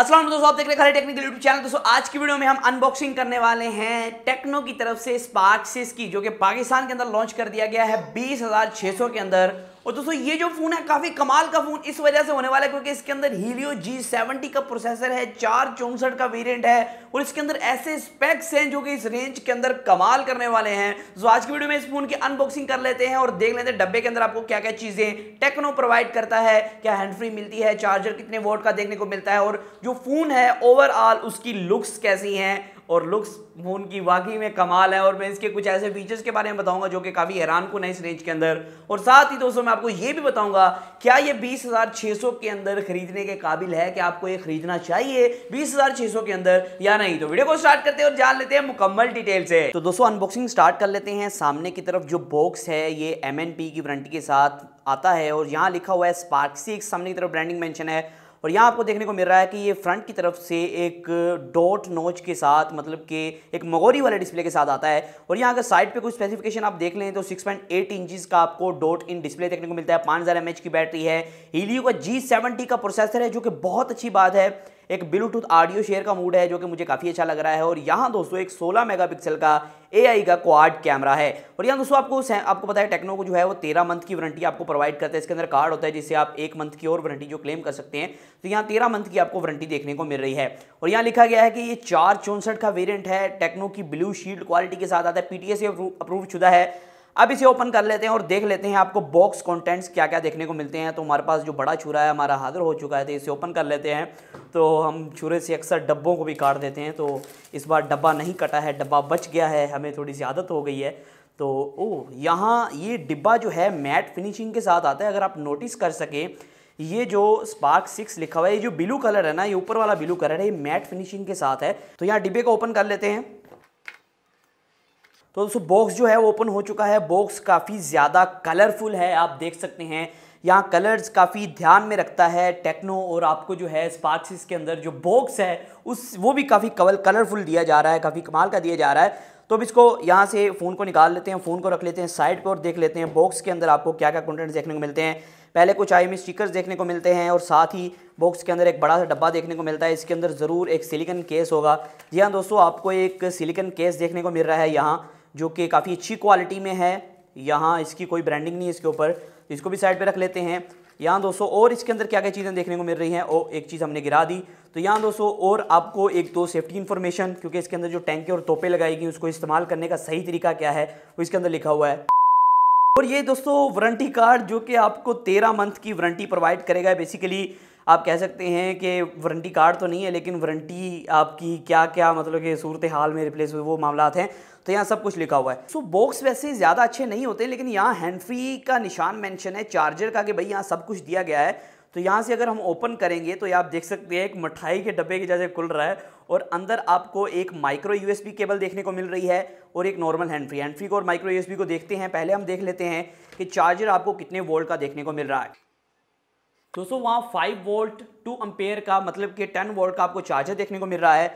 असलम दोस्तों आप देख रहे खाली टेक्निकल यूट्यूब चैनल दोस्तों आज की वीडियो में हम अनबॉक्सिंग करने वाले हैं टेक्नो की तरफ से स्पार्क की जो कि पाकिस्तान के अंदर लॉन्च कर दिया गया है बीस के अंदर और दोस्तों ये जो फ़ोन है काफ़ी कमाल का फ़ोन इस वजह से होने वाला है क्योंकि इसके अंदर हीलियो जी सेवेंटी का प्रोसेसर है चार चौसठ का वेरिएंट है और इसके अंदर ऐसे स्पेक्स हैं जो कि इस रेंज के अंदर कमाल करने वाले हैं जो आज की वीडियो में इस फ़ोन की अनबॉक्सिंग कर लेते हैं और देख लेते हैं डब्बे के अंदर आपको क्या क्या चीज़ें टेक्नो प्रोवाइड करता है क्या हैंड फ्री मिलती है चार्जर कितने वोट का देखने को मिलता है और जो फ़ोन है ओवरऑल उसकी लुक्स कैसी है और लुक्स उनकी की वाकई में कमाल है और मैं इसके कुछ ऐसे फीचर्स के बारे में बताऊंगा जो कि काफ़ी हैरान को है इस रेंज के अंदर और साथ ही दोस्तों मैं आपको ये भी बताऊंगा क्या ये 20,600 के अंदर खरीदने के काबिल है कि आपको ये खरीदना चाहिए सौ के अंदर या नहीं तो वीडियो को स्टार्ट करते हैं और जान लेते हैं मुकम्मल डिटेल से तो दोस्तों अनबॉक्सिंग स्टार्ट कर लेते हैं सामने की तरफ जो बॉक्स है ये एम की वारंटी के साथ आता है और यहाँ लिखा हुआ है स्पार्क सामने की तरफ ब्रांडिंग मैंशन है और यहाँ आपको देखने को मिल रहा है कि ये फ्रंट की तरफ से एक डॉट नोच के साथ मतलब कि एक मगोरी वाले डिस्प्ले के साथ आता है और यहाँ अगर साइड पे कुछ स्पेसिफिकेशन आप देख लें तो 6.8 पॉइंट का आपको डॉट इन डिस्प्ले देखने को मिलता है पाँच हज़ार की बैटरी है हीलियो का जी का प्रोसेसर है जो कि बहुत अच्छी बात है एक ब्लूटूथ ऑडियो शेयर का मूड है जो कि मुझे काफ़ी अच्छा लग रहा है और यहाँ दोस्तों एक 16 मेगापिक्सल का एआई का क्वाड कैमरा है और यहाँ दोस्तों आपको आपको पता है टेक्नो को जो है वो तेरह मंथ की वारंटी आपको प्रोवाइड करता है इसके अंदर कार्ड होता है जिससे आप एक मंथ की और वारंटी जो क्लेम कर सकते हैं तो यहाँ तेरह मंथ की आपको वारंटी देखने को मिल रही है और यहाँ लिखा गया है कि ये चार चौंसठ का वेरियंट है टेक्नो की ब्लू शील्ड क्वालिटी के साथ आता है पीटीए से अप्रूव शुदा है अब इसे ओपन कर लेते हैं और देख लेते हैं आपको बॉक्स कंटेंट्स क्या क्या देखने को मिलते हैं तो हमारे पास जो बड़ा छुरा है हमारा हाजिर हो चुका है तो इसे ओपन कर लेते हैं तो हम छुरे से अक्सर डब्बों को भी काट देते हैं तो इस बार डब्बा नहीं कटा है डब्बा बच गया है हमें थोड़ी सी आदत हो गई है तो ओ यहाँ ये डिब्बा जो है मैट फिनिशिंग के साथ आता है अगर आप नोटिस कर सकें ये जो स्पार्क सिक्स लिखा हुआ है ये जो ब्लू कलर है ना ये ऊपर वाला ब्लू कलर है ये मैट फिनिशिंग के साथ है तो यहाँ डिब्बे को ओपन कर लेते हैं तो दोस्तों बॉक्स जो है वो ओपन हो चुका है बॉक्स काफ़ी ज़्यादा कलरफुल है आप देख सकते हैं यहाँ कलर्स काफ़ी ध्यान में रखता है टेक्नो और आपको जो है स्पार्क्सिस के अंदर जो बॉक्स है उस वो भी काफ़ी कवल कलरफुल दिया जा रहा है काफ़ी कमाल का दिया जा रहा है तो अब इसको यहाँ से फ़ोन को निकाल लेते हैं फ़ोन को रख लेते हैं साइड पर देख लेते हैं बॉक्स के अंदर आपको क्या क्या कंटेंट्स देखने को मिलते हैं पहले कुछ आई में स्टिकर्स देखने को मिलते हैं और साथ ही बॉक्स के अंदर एक बड़ा सा डब्बा देखने को मिलता है इसके अंदर ज़रूर एक सिलिकन केस होगा जी हाँ दोस्तों आपको एक सिलिकन केस देखने को मिल रहा है यहाँ जो कि काफ़ी अच्छी क्वालिटी में है यहाँ इसकी कोई ब्रांडिंग नहीं है इसके ऊपर इसको भी साइड पे रख लेते हैं यहाँ दोस्तों और इसके अंदर क्या क्या चीज़ें देखने को मिल रही हैं और एक चीज़ हमने गिरा दी तो यहाँ दोस्तों और आपको एक दो सेफ्टी इन्फॉर्मेशन क्योंकि इसके अंदर जो टैंके और तोपे लगाई गई उसको इस्तेमाल करने का सही तरीका क्या है वो इसके अंदर लिखा हुआ है और ये दोस्तों वारंटी कार्ड जो कि आपको तेरह मंथ की वारंटी प्रोवाइड करेगा बेसिकली आप कह सकते हैं कि वारंटी कार्ड तो नहीं है लेकिन वारंटी आपकी क्या क्या मतलब कि सूरत हाल में रिप्लेस हुए वो मामला हैं तो यहाँ सब कुछ लिखा हुआ है सो so, बॉक्स वैसे ज़्यादा अच्छे नहीं होते लेकिन यहाँ हैंडफ्री का निशान मैंशन है चार्जर का कि भाई यहाँ सब कुछ दिया गया है तो यहाँ से अगर हम ओपन करेंगे तो ये आप देख सकते हैं एक मिठाई के डब्बे के जैसे खुल रहा है और अंदर आपको एक माइक्रो यूएसबी केबल देखने को मिल रही है और एक normal hand free hand free को और माइक्रो यूएसबी को देखते हैं पहले हम देख लेते हैं कि चार्जर आपको कितने वोल्ट का देखने को मिल रहा है दोस्तों वहाँ फाइव वोल्ट टू अम्पेयर का मतलब कि टेन वोल्ट का आपको चार्जर देखने को मिल रहा है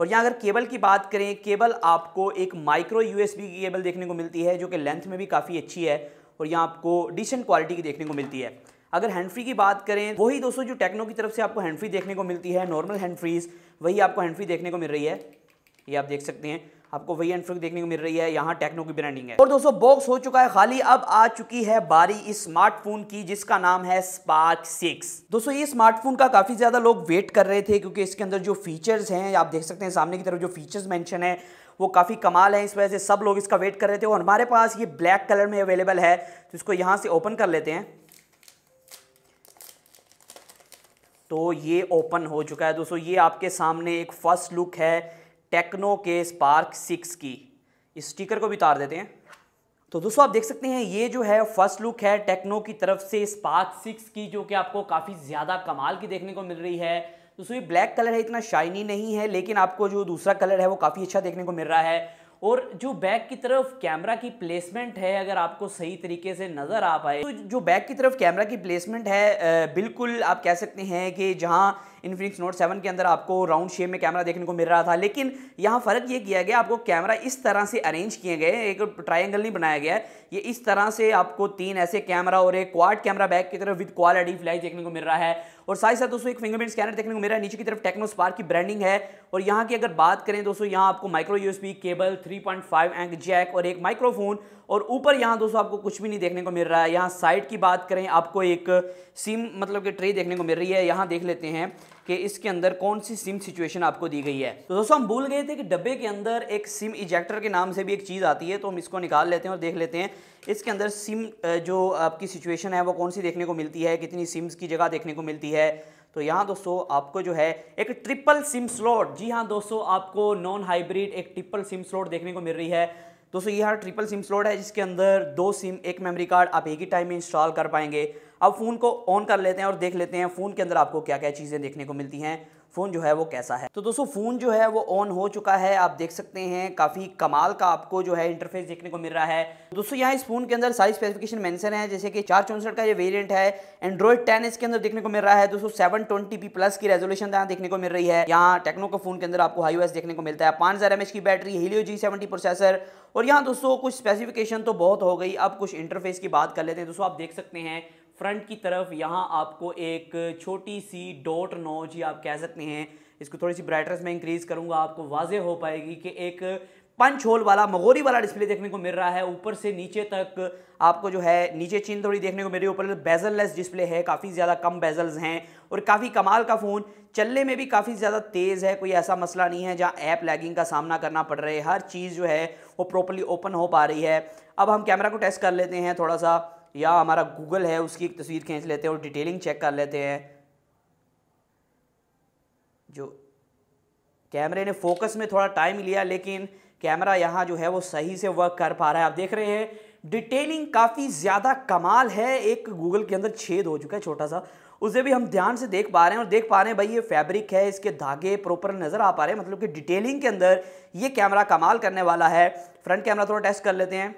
और यहाँ अगर केबल की बात करें केबल आपको एक माइक्रो यूएसबी की केबल देखने को मिलती है जो कि लेंथ में भी काफ़ी अच्छी है और यहाँ आपको डिसेंट क्वालिटी की देखने को मिलती है अगर हैंड फ्री की बात करें वही दोस्तों जो टेक्नो की तरफ से आपको हैंड फ्री देखने को मिलती है नॉर्मल हैंड फ्रीज वही आपको हैंड फ्री देखने को मिल रही है ये आप देख सकते हैं आपको वही एंड देखने को मिल रही है यहाँ टेक्नो की ब्रांडिंग है और दोस्तों बॉक्स हो चुका है खाली अब आ चुकी है बारी इस स्मार्टफोन की जिसका नाम है स्पार्क सिक्स दोस्तों ये स्मार्टफोन का काफी ज्यादा लोग वेट कर रहे थे क्योंकि इसके अंदर जो फीचर्स हैं आप देख सकते हैं सामने की तरफ जो फीचर्स मैंशन है वो काफ़ी कमाल है इस वजह से सब लोग इसका वेट कर रहे थे और हमारे पास ये ब्लैक कलर में अवेलेबल है तो इसको यहाँ से ओपन कर लेते हैं तो ये ओपन हो चुका है दोस्तों ये आपके सामने एक फर्स्ट लुक है टेक्नो के स्पार्क सिक्स की इस स्टिकर को भी उतार देते हैं तो दोस्तों आप देख सकते हैं ये जो है फर्स्ट लुक है टेक्नो की तरफ से स्पार्क सिक्स की जो कि आपको काफ़ी ज़्यादा कमाल की देखने को मिल रही है दोस्तों ये ब्लैक कलर है इतना शाइनी नहीं है लेकिन आपको जो दूसरा कलर है वो काफ़ी अच्छा देखने को मिल रहा है और जो बैक की तरफ कैमरा की प्लेसमेंट है अगर आपको सही तरीके से नज़र आ पाए तो जो बैक की तरफ कैमरा की प्लेसमेंट है बिल्कुल आप कह सकते हैं कि जहाँ इन्फिनिक्स नोट सेवन के अंदर आपको राउंड शेप में कैमरा देखने को मिल रहा था लेकिन यहाँ फ़र्क ये किया गया आपको कैमरा इस तरह से अरेंज किए गए एक ट्राइंगल नहीं बनाया गया ये इस तरह से आपको तीन ऐसे कैमरा और एक क्वाड कैमरा बैक की तरफ विद क्वालिटी फ्लैश देखने को मिल रहा है और साथ ही साथ दोस्तों एक फिंगरप्रिंट स्कैनर देखने को मिल रहा है नीचे की तरफ टेक्नो स्पार्क की ब्रांडिंग है और यहाँ की अगर बात करें दोस्तों यहाँ आपको micro USB cable three point five एंग जैक और एक माइक्रोफोन और ऊपर यहाँ दोस्तों आपको कुछ भी नहीं देखने को मिल रहा है यहाँ साइड की बात करें आपको एक सिम मतलब कि ट्रे देखने को मिल रही है यहाँ देख लेते हैं कि इसके अंदर कौन सी सिम सिचुएशन आपको दी गई है तो दोस्तों हम भूल गए थे कि डब्बे के अंदर एक सिम इजेक्टर के नाम से भी एक चीज़ आती है तो हम इसको निकाल लेते हैं और देख लेते हैं इसके अंदर सिम जो आपकी सिचुएशन है वो कौन सी देखने को मिलती है कितनी सिम्स की जगह देखने को मिलती है तो यहाँ दोस्तों आपको जो है एक ट्रिपल सिम स्लॉट जी हाँ दोस्तों आपको नॉन हाइब्रिड एक ट्रिपल सिम स्लॉट देखने को मिल रही है दोस्तों ये हर ट्रिपल सिम स्लॉट है जिसके अंदर दो सिम एक मेमोरी कार्ड आप एक ही टाइम में इंस्टॉल कर पाएंगे अब फ़ोन को ऑन कर लेते हैं और देख लेते हैं फ़ोन के अंदर आपको क्या क्या चीज़ें देखने को मिलती हैं फ़ोन जो है वो कैसा है तो दोस्तों फ़ोन जो है वो ऑन हो चुका है आप देख सकते हैं काफ़ी कमाल का आपको जो है इंटरफेस देखने को मिल रहा है दोस्तों यहाँ इस फ़ोन के अंदर सारी स्पेसिफिकेशन मेंशन है जैसे कि चार चौंसठ का ये वेरिएंट है एंड्रॉइड टेन इसके अंदर देखने को मिल रहा है दोस्तों सेवन ट्वेंटी प्लस की रेजोल्यूशन यहाँ देखने को मिल रही है यहाँ टेक्नो का फ़ोन के अंदर आपको हाई देखने को मिलता है पाँच हज़ार की battery Helio G seventy processor और यहाँ दोस्तों कुछ स्पेसिफिकेशन तो बहुत हो गई अब कुछ इंटरफेस की बात कर लेते हैं दोस्तों आप देख सकते हैं फ्रंट की तरफ यहाँ आपको एक छोटी सी डॉट नोच या आप कह सकते हैं इसको थोड़ी सी ब्राइटनेस में इंक्रीज़ करूँगा आपको वाजे हो पाएगी कि एक पंच होल वाला मगोरी वाला डिस्प्ले देखने को मिल रहा है ऊपर से नीचे तक आपको जो है नीचे चीन थोड़ी देखने को मिल रही है ऊपर बेजललेस डिस्प्ले है काफ़ी ज़्यादा कम बेजल्स हैं और काफ़ी कमाल का फ़ोन चलने में भी काफ़ी ज़्यादा तेज़ है कोई ऐसा मसला नहीं है जहाँ ऐप लैगिंग का सामना करना पड़ रहा है हर चीज़ जो है वो प्रॉपरली ओपन हो पा रही है अब हम कैमरा को टेस्ट कर लेते हैं थोड़ा सा या हमारा गूगल है उसकी एक तस्वीर खींच लेते हैं और डिटेलिंग चेक कर लेते हैं जो कैमरे ने फोकस में थोड़ा टाइम लिया लेकिन कैमरा यहाँ जो है वो सही से वर्क कर पा रहा है आप देख रहे हैं डिटेलिंग काफ़ी ज़्यादा कमाल है एक गूगल के अंदर छेद हो चुका है छोटा सा उसे भी हम ध्यान से देख पा रहे हैं और देख पा रहे हैं भाई ये फैब्रिक है इसके धागे प्रॉपर नज़र आ पा रहे हैं मतलब कि डिटेलिंग के अंदर ये कैमरा कमाल करने वाला है फ्रंट कैमरा थोड़ा टेस्ट कर लेते हैं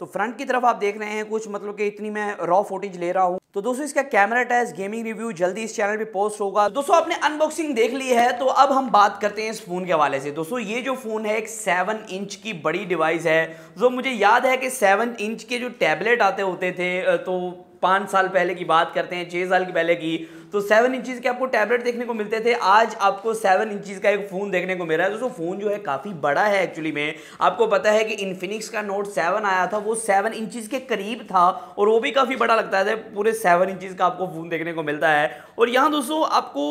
तो फ्रंट की तरफ आप देख रहे हैं कुछ मतलब कि इतनी मैं रॉ फोटेज ले रहा हूँ तो दोस्तों इसका कैमरा टेस्ट गेमिंग रिव्यू जल्दी इस चैनल पे पोस्ट होगा तो दोस्तों आपने अनबॉक्सिंग देख ली है तो अब हम बात करते हैं इस फोन के हवाले से दोस्तों ये जो फोन है एक सेवन इंच की बड़ी डिवाइस है जो तो मुझे याद है कि सेवन इंच के जो टैबलेट आते होते थे तो पाँच साल पहले की बात करते हैं छः साल की पहले की तो सेवन इंचीज़ के आपको टैबलेट देखने को मिलते थे आज आपको सेवन इंचीज़ का एक फ़ोन देखने को मिल रहा है दोस्तों फ़ोन जो है काफ़ी बड़ा है एक्चुअली में आपको पता है कि इन्फिनिक्स का नोट सेवन आया था वो सेवन इंचज़ के करीब था और वो भी काफ़ी बड़ा लगता था पूरे सेवन इंचज़ का आपको फ़ोन देखने को मिलता है और यहाँ दोस्तों आपको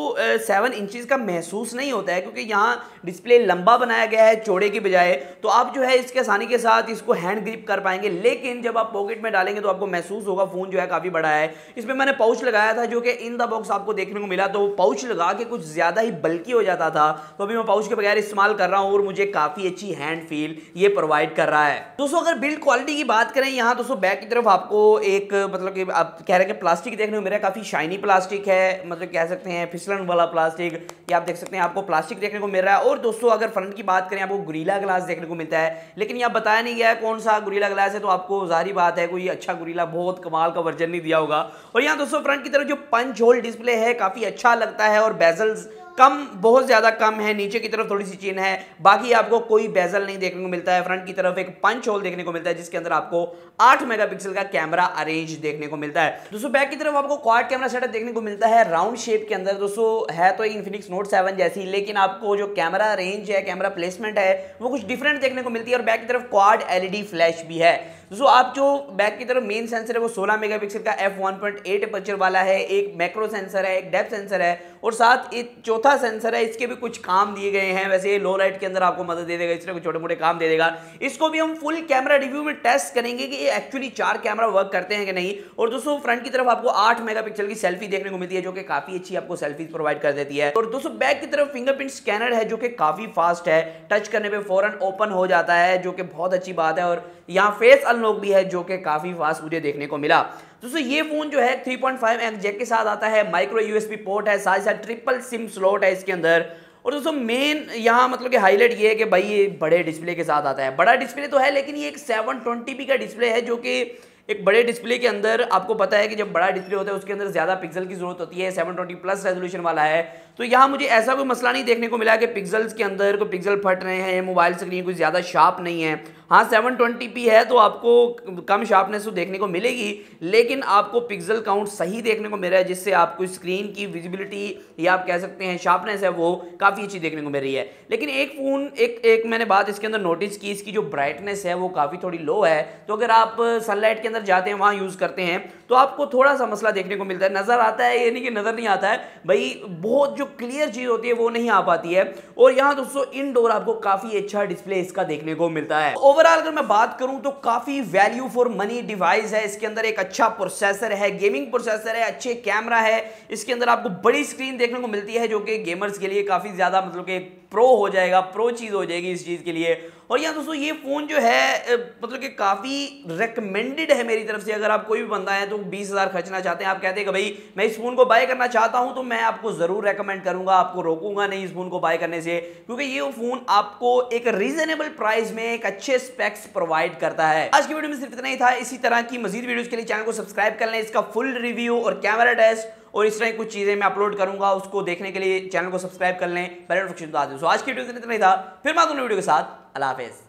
सेवन इंचज़ का महसूस नहीं होता है क्योंकि यहाँ डिस्प्ले लंबा बनाया गया है चौड़े की बजाय तो आप जो है इसके आसानी के साथ इसको हैंड ग्रिप कर पाएंगे लेकिन जब आप पॉकेट में डालेंगे तो आपको महसूस होगा फ़ोन जो है काफ़ी बड़ा है इसमें मैंने पाउच लगाया था जो कि इन द बॉक्स पाउच आपको देखने को मिला तो वो पाउच लगा के कुछ ज़्यादा ही बल्कि हो जाता था तो अभी मैं पाउच के बगैर इस्तेमाल कर रहा हूँ और मुझे काफ़ी अच्छी हैंड फील ये प्रोवाइड कर रहा है दोस्तों अगर बिल्ड क्वालिटी की बात करें यहाँ दोस्तों बैक की तरफ आपको एक मतलब कि आप कह रहे हैं कि प्लास्टिक देखने को मिल काफ़ी शाइनी प्लास्टिक है मतलब कह सकते हैं फिसलन वाला प्लास्टिक ये आप देख सकते हैं आपको प्लास्टिक देखने को मिल रहा है और दोस्तों अगर फ्रंट की बात करें आपको गुरीला ग्लास देखने को मिलता है लेकिन यहाँ बताया नहीं गया कौन सा गुरीला ग्लास है तो आपको जारी बात है कोई अच्छा गुरीला बहुत कमाल का वर्जन नहीं दिया होगा और यहाँ दोस्तों फ्रंट की तरफ जो पंच होल डिस्प्ले डिस्प्ले है काफ़ी अच्छा लगता है और बेजल्स कम बहुत ज़्यादा कम है नीचे की तरफ थोड़ी सी चीन है बाकी आपको कोई बेजल नहीं देखने को मिलता है फ्रंट की तरफ एक पंच होल देखने को मिलता है जिसके अंदर आपको 8 मेगापिक्सल का कैमरा अरेंज देखने को मिलता है दोस्तों बैक की तरफ आपको क्वाड कैमरा सेटअप देखने को मिलता है राउंड शेप के अंदर दोस्तों है तो इन्फिनिक्स नोट सेवन जैसी लेकिन आपको जो कैमरा रेंज है कैमरा प्लेसमेंट है वो कुछ डिफरेंट देखने को मिलती है और बैक की तरफ क्वाड एलईडी फ्लैश भी है दोस्तों आप जो बैक की तरफ मेन सेंसर है वो 16 मेगापिक्सल का एफ वन पॉइंट वाला है एक मैक्रो सेंसर है एक डेप सेंसर है और साथ एक चौथा सेंसर है इसके भी कुछ काम दिए गए हैं वैसे ये लो लाइट के अंदर आपको मदद दे देगा इस तरह कुछ छोटे मोटे काम दे देगा इसको भी हम फुल कैमरा रिव्यू में टेस्ट करेंगे कि ये एक्चुअली चार कैमरा वर्क करते हैं कि नहीं और दोस्तों फ्रंट की तरफ आपको आठ मेगा की सेल्फी देखने को मिलती है जो कि काफी अच्छी आपको सेल्फी प्रोवाइड कर देती है और दोस्तों बैक की तरफ फिंगरप्रिंट स्कैनर है जो कि काफी फास्ट है टच करने पर फौरन ओपन हो जाता है जो कि बहुत अच्छी बात है और यहाँ फेस वेरिएबल लॉक भी है जो कि काफ़ी फास्ट मुझे देखने को मिला दोस्तों ये फ़ोन जो है 3.5 पॉइंट जैक के साथ आता है माइक्रो यूएसबी पोर्ट है साथ ही साथ ट्रिपल सिम स्लॉट है इसके अंदर और दोस्तों मेन यहाँ मतलब कि हाईलाइट ये है कि भाई ये बड़े डिस्प्ले के साथ आता है बड़ा डिस्प्ले तो है लेकिन ये एक सेवन ट्वेंटी पी का डिस्प्ले है जो कि एक बड़े डिस्प्ले के अंदर आपको पता है कि जब बड़ा डिस्प्ले होता है उसके अंदर ज़्यादा पिक्सल की ज़रूरत होती है 720 प्लस रेजोल्यूशन वाला है तो यहाँ मुझे ऐसा कोई मसला नहीं देखने को मिला कि पिक्सल्स के अंदर कोई पिक्सल फट रहे हैं मोबाइल स्क्रीन कोई ज़्यादा शार्प नहीं है हाँ सेवन ट्वेंटी पी है तो आपको कम शार्पनेस तो देखने को मिलेगी लेकिन आपको पिक्सल काउंट सही देखने को मिल रहा है जिससे आपको स्क्रीन की विजिबिलिटी या आप कह सकते हैं शार्पनेस है वो काफ़ी अच्छी देखने को मिल रही है लेकिन एक फ़ोन एक एक मैंने बात इसके अंदर नोटिस की इसकी जो ब्राइटनेस है वो काफ़ी थोड़ी लो है तो अगर आप सनलाइट के अंदर जाते हैं वहाँ यूज़ करते हैं तो आपको थोड़ा सा मसला देखने को मिलता है नज़र आता है ये नहीं कि नज़र नहीं आता है भाई बहुत जो क्लियर चीज़ होती है वो नहीं आ पाती है और यहाँ दोस्तों इनडोर आपको काफ़ी अच्छा डिस्प्ले इसका देखने को मिलता है ओवर ओवरऑल अगर मैं बात करूं तो काफ़ी वैल्यू फॉर मनी डिवाइस है इसके अंदर एक अच्छा प्रोसेसर है गेमिंग प्रोसेसर है अच्छे कैमरा है इसके अंदर आपको बड़ी स्क्रीन देखने को मिलती है जो कि गेमर्स के लिए काफ़ी ज़्यादा मतलब कि प्रो हो जाएगा प्रो चीज़ हो जाएगी इस चीज़ के लिए और यहाँ दोस्तों ये फ़ोन जो है मतलब कि काफ़ी रिकमेंडेड है मेरी तरफ से अगर आप कोई भी बंदा है तो बीस हज़ार खर्चना चाहते हैं आप कहते हैं कि भाई मैं इस फ़ोन को बाय करना चाहता हूँ तो मैं आपको ज़रूर रेकमेंड करूँगा आपको रोकूंगा नहीं इस फ़ोन को बाय करने से क्योंकि ये फ़ोन आपको एक रीजनेबल प्राइस में एक अच्छे स्पेक्स प्रोवाइड करता है आज की वीडियो में सिर्फ इतना ही था इसी तरह की मजीद वीडियोज़ के लिए चैनल को सब्सक्राइब कर लें इसका फुल रिव्यू और कैमरा टेस्ट और इस तरह कुछ चीज़ें मैं अपलोड करूंगा उसको देखने के लिए चैनल को सब्सक्राइब कर लें बेल नोटिफिकेशन दबा आज की वीडियो से इतना ही था फिर मैं वीडियो के साथ अला हाफिज़